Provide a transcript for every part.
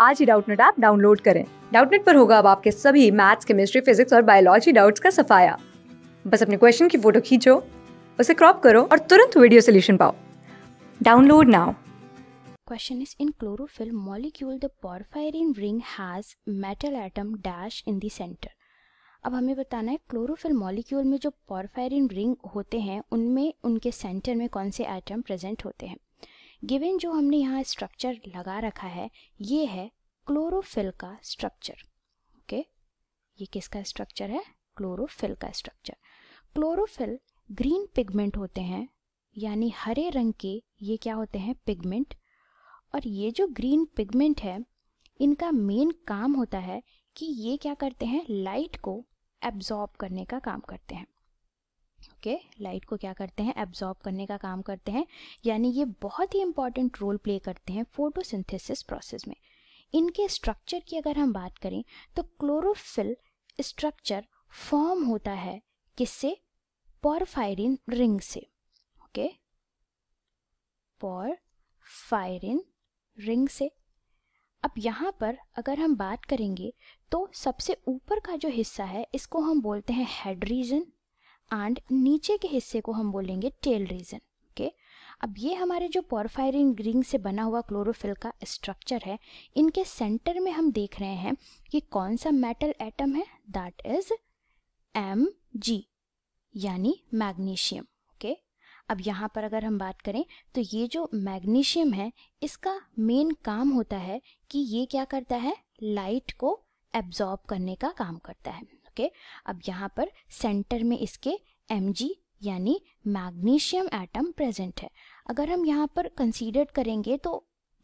आज ही Doubtnut app download करें डाउटनेट पर होगा अब आपके सभी मैथ्स केमिस्ट्री फिजिक्स और बायोलॉजी डाउट्स का सफाया बस अपने क्वेश्चन की फोटो खींचो उसे क्रॉप करो और तुरंत वीडियो सोल्यूशन पाओ download now question is in chlorophyll molecule the porphyrin ring has metal atom dash in the center. अब हमें बताना है क्लोरोफिल मॉलिक्यूल में जो पॉरफायरिन रिंग होते हैं उनमें उनके सेंटर में कौन से एटम प्रेजेंट होते हैं गिवन जो हमने यहाँ स्ट्रक्चर लगा रखा है ये है क्लोरोफिल का स्ट्रक्चर ओके ये किसका स्ट्रक्चर है क्लोरोफिल का स्ट्रक्चर क्लोरोफिल ग्रीन पिगमेंट होते हैं यानी हरे रंग के ये क्या होते हैं पिगमेंट और ये जो ग्रीन पिगमेंट है इनका मेन काम होता है कि ये क्या करते हैं लाइट को एब्जॉर्ब करने का काम करते हैं के लाइट को क्या करते हैं एब्जॉर्ब करने का काम करते हैं यानी ये बहुत ही इंपॉर्टेंट रोल प्ले करते हैं फोटोसिंथेसिस प्रोसेस में इनके स्ट्रक्चर की अगर हम बात करें तो क्लोरोफिल स्ट्रक्चर फॉर्म होता है किससे पॉरफायरिन रिंग से ओके पॉरफायरिन रिंग से अब यहाँ पर अगर हम बात करेंगे तो सबसे ऊपर का जो हिस्सा है इसको हम बोलते हैं हेड रीजन एंड नीचे के हिस्से को हम बोलेंगे टेल रीजन ओके अब ये हमारे जो पोरफायरिन रिंग से बना हुआ क्लोरोफिल का स्ट्रक्चर है इनके सेंटर में हम देख रहे हैं कि कौन सा मेटल एटम है दैट इज एम जी यानी मैग्नीशियम ओके अब यहाँ पर अगर हम बात करें तो ये जो मैग्नीशियम है इसका मेन काम होता है कि ये क्या करता है लाइट को एब्जॉर्ब करने का काम करता है करके अब यहाँ पर सेंटर में इसके एम यानी मैग्नीशियम एटम प्रेजेंट है अगर हम यहाँ पर कंसीडर करेंगे तो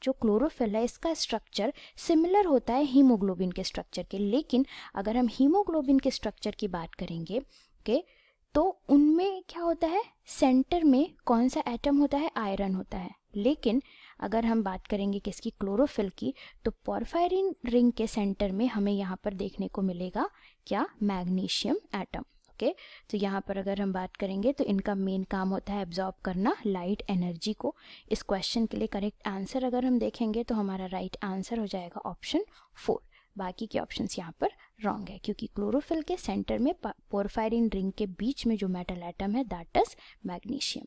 जो क्लोरोफिल है इसका स्ट्रक्चर सिमिलर होता है हीमोग्लोबिन के स्ट्रक्चर के लेकिन अगर हम हीमोग्लोबिन के स्ट्रक्चर की बात करेंगे के तो उनमें क्या होता है सेंटर में कौन सा एटम होता है आयरन होता है लेकिन अगर हम बात करेंगे किसकी क्लोरोफिल की तो पोरफायरिन रिंग के सेंटर में हमें यहाँ पर देखने को मिलेगा क्या मैग्नीशियम एटम ओके okay? तो यहाँ पर अगर हम बात करेंगे तो इनका मेन काम होता है एब्जॉर्ब करना लाइट एनर्जी को इस क्वेश्चन के लिए करेक्ट आंसर अगर हम देखेंगे तो हमारा राइट right आंसर हो जाएगा ऑप्शन फोर बाकी के ऑप्शंस यहाँ पर रॉन्ग है क्योंकि क्लोरोफिल के सेंटर में पोरफायरिन रिंग के बीच में जो मेटल एटम है दैट इज मैग्नीशियम